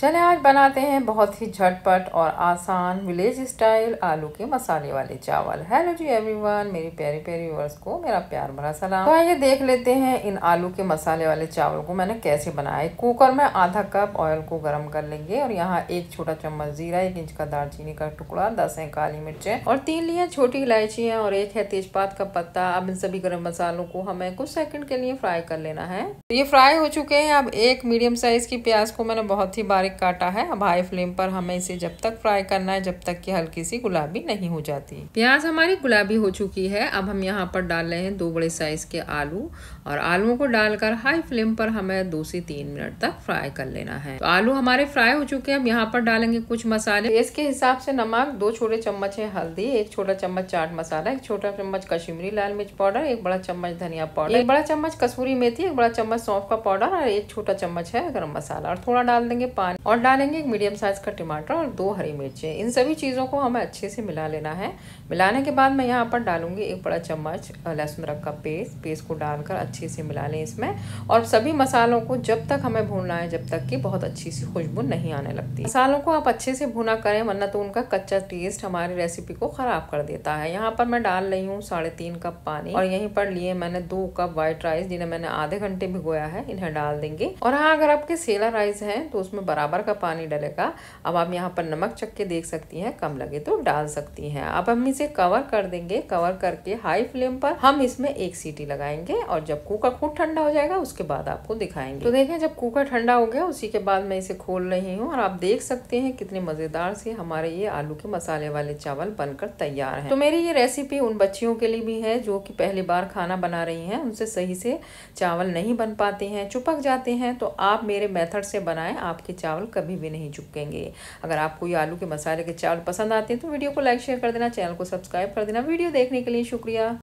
चले आज बनाते हैं बहुत ही झटपट और आसान विलेज स्टाइल आलू के मसाले वाले चावल हेलो जी एवरीवन मेरी प्यारी प्यारी वर्स को मेरा प्यार भरा सलाम तो आइए देख लेते हैं इन आलू के मसाले वाले चावल को मैंने कैसे बनाया कुकर में आधा कप ऑयल को गर्म कर लेंगे और यहाँ एक छोटा चम्मच जीरा एक इंच का दालचीनी का टुकड़ा दस है काली मिर्चें और तीन लिए छोटी इलायची और एक है तेजपात का पत्ता अब इन सभी गर्म मसालों को हमें कुछ सेकंड के लिए फ्राई कर लेना है तो ये फ्राई हो चुके हैं अब एक मीडियम साइज की प्याज को मैंने बहुत ही बारीक काटा है अब हाई फ्लेम पर हमें इसे जब तक फ्राई करना है जब तक कि हल्की सी गुलाबी नहीं हो जाती प्याज हमारी गुलाबी हो चुकी है अब हम यहाँ पर डाल रहे हैं दो बड़े साइज के आलू और आलुओं को डालकर हाई फ्लेम पर हमें दो से तीन मिनट तक फ्राई कर लेना है तो आलू हमारे फ्राई हो चुके हैं अब यहाँ पर डालेंगे कुछ मसाले तो इसके हिसाब से नमक दो छोटे चम्मच है हल्दी एक छोटा चम्मच चाट मसाला एक छोटा चम्मच कश्मीरी लाल मिर्च पाउडर एक बड़ा चम्मच धनिया पाउडर एक बड़ा चम्मच कसूरी मेथी एक बड़ा चम्मच सौंफ का पाउडर और एक छोटा चम्मच है गर्म मसाला और थोड़ा डाल देंगे पानी और डालेंगे एक मीडियम साइज का टमाटर और दो हरी मिर्चें इन सभी चीज़ों को हमें अच्छे से मिला लेना है मिलाने के बाद मैं यहाँ पर डालूंगी एक बड़ा चम्मच लहसुन रख का पेस्ट पेस्ट को डालकर अच्छे से मिला लें इसमें और सभी मसालों को जब तक हमें भूनना है जब तक कि बहुत अच्छी सी खुशबू नहीं आने लगती मसालों को आप अच्छे से भुना करें वरना तो उनका कच्चा टेस्ट हमारी रेसिपी को ख़राब कर देता है यहाँ पर मैं डाल रही हूँ साढ़े तीन कप पानी और यहीं पर लिए मैंने दो कप व्हाइट राइस जिन्हें मैंने आधे घंटे भिगोया है इन्हें डाल देंगे और हाँ अगर आपके सेला राइस है तो उसमें बराबर बराबर का पानी डलेगा अब आप यहाँ पर नमक चक के देख सकती हैं कम लगे तो डाल सकती हैं अब हम इसे कवर कर देंगे कवर करके हाई फ्लेम पर हम इसमें एक सीटी लगाएंगे और जब कुकर खूब ठंडा हो जाएगा उसके बाद आपको दिखाएंगे तो देखें जब कुकर ठंडा हो गया उसी के बाद मैं इसे खोल रही हूँ और आप देख सकते हैं कितने मज़ेदार से हमारे ये आलू के मसाले वाले चावल बनकर तैयार है तो मेरी ये रेसिपी उन बच्चियों के लिए भी है जो की पहली बार खाना बना रही है उनसे सही से चावल नहीं बन पाते हैं चुपक जाते हैं तो आप मेरे मेथड से बनाएं आपके चावल चावल कभी भी नहीं चुकेंगे अगर आपको ये आलू के मसाले के चावल पसंद आते हैं तो वीडियो को लाइक शेयर कर देना चैनल को सब्सक्राइब कर देना वीडियो देखने के लिए शुक्रिया